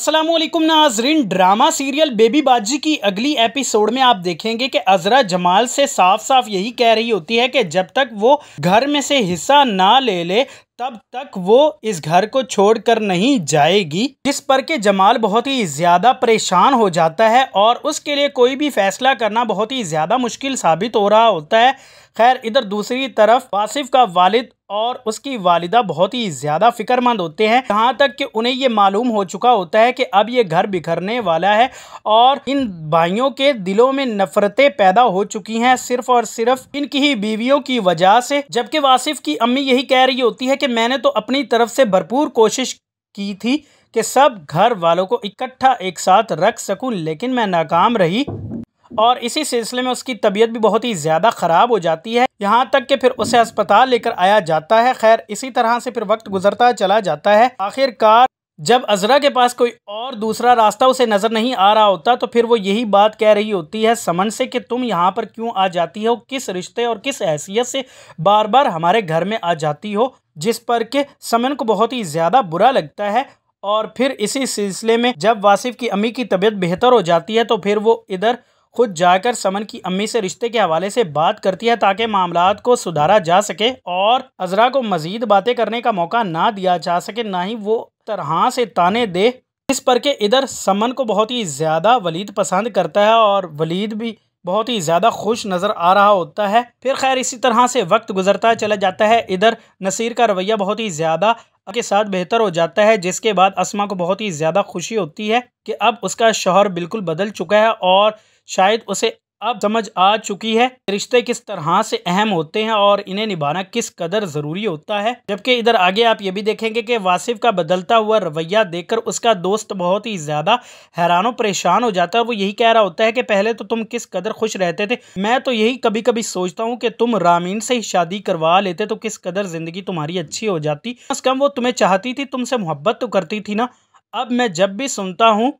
असलम नाजरीन drama serial baby बाजी की अगली एपिसोड में आप देखेंगे कि अजरा जमाल से साफ साफ यही कह रही होती है कि जब तक वो घर में से हिस्सा ना ले ले तब तक वो इस घर को छोड़कर नहीं जाएगी जिस पर के जमाल बहुत ही ज़्यादा परेशान हो जाता है और उसके लिए कोई भी फैसला करना बहुत ही ज़्यादा मुश्किल साबित हो रहा होता है खैर इधर दूसरी तरफ वासिफ का वालिद और उसकी वालिदा बहुत ही ज़्यादा फिक्रमंद होते हैं यहाँ तक कि उन्हें ये मालूम हो चुका होता है कि अब ये घर बिखरने वाला है और इन भाइयों के दिलों में नफ़रतें पैदा हो चुकी हैं सिर्फ और सिर्फ इनकी ही बीवियों की वजह से जबकि वासिफ की अम्मी यही कह रही होती है कि मैंने तो अपनी तरफ से भरपूर कोशिश की थी कि सब घर वालों को इकट्ठा एक साथ रख सकूं लेकिन मैं नाकाम रही और इसी सिलसिले में उसकी तबीयत भी बहुत ही ज़्यादा ख़राब हो जाती है यहाँ तक कि फिर उसे अस्पताल लेकर आया जाता है खैर इसी तरह से फिर वक्त गुजरता चला जाता है आखिरकार जब अजरा के पास कोई और दूसरा रास्ता उसे नज़र नहीं आ रहा होता तो फिर वो यही बात कह रही होती है समन से कि तुम यहाँ पर क्यों आ जाती हो किस रिश्ते और किस हैसियत से बार बार हमारे घर में आ जाती हो जिस पर के समन को बहुत ही ज़्यादा बुरा लगता है और फिर इसी सिलसिले में जब वासिफ की अम्मी की तबीयत बेहतर हो जाती है तो फिर वो इधर खुद जाकर समन की अम्मी से रिश्ते के हवाले से बात करती है ताकि मामला को सुधारा जा सके और अजरा को मजीद बातें करने का मौका ना दिया जा सके ना ही वो तरह से ताने दे इस पर के इधर समन को बहुत ही ज़्यादा वलीद पसंद करता है और वलीद भी बहुत ही ज़्यादा खुश नज़र आ रहा होता है फिर खैर इसी तरह से वक्त गुजरता चला जाता है इधर नसीर का रवैया बहुत ही ज़्यादा के साथ बेहतर हो जाता है जिसके बाद असमा को बहुत ही ज़्यादा खुशी होती है कि अब उसका शोहर बिल्कुल बदल चुका है और शायद उसे अब समझ आ चुकी है रिश्ते किस तरह से अहम होते हैं और इन्हें निभाना किस कदर ज़रूरी होता है जबकि इधर आगे आप ये भी देखेंगे कि वासिफ का बदलता हुआ रवैया देखकर उसका दोस्त बहुत ही ज़्यादा हैरानो परेशान हो जाता है वो यही कह रहा होता है कि पहले तो तुम किस कदर खुश रहते थे मैं तो यही कभी कभी सोचता हूँ कि तुम रामीन से ही शादी करवा लेते तो किस कदर ज़िंदगी तुम्हारी अच्छी हो जाती कम वो तुम्हें चाहती थी तुमसे मोहब्बत तो करती थी ना अब मैं जब भी सुनता हूँ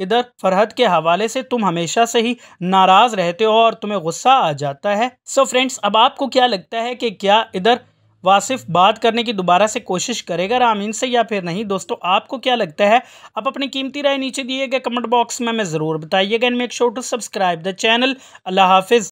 इधर फरहद के हवाले से तुम हमेशा से ही नाराज़ रहते हो और तुम्हें गुस्सा आ जाता है सो so फ्रेंड्स अब आपको क्या लगता है कि क्या इधर वासिफ बात करने की दोबारा से कोशिश करेगा रामीन से या फिर नहीं दोस्तों आपको क्या लगता है आप अपनी कीमती राय नीचे दिएगा कमेंट बॉक्स में मैं ज़रूर बताइएगा and make sure to subscribe the channel अल्लाह हाफिज़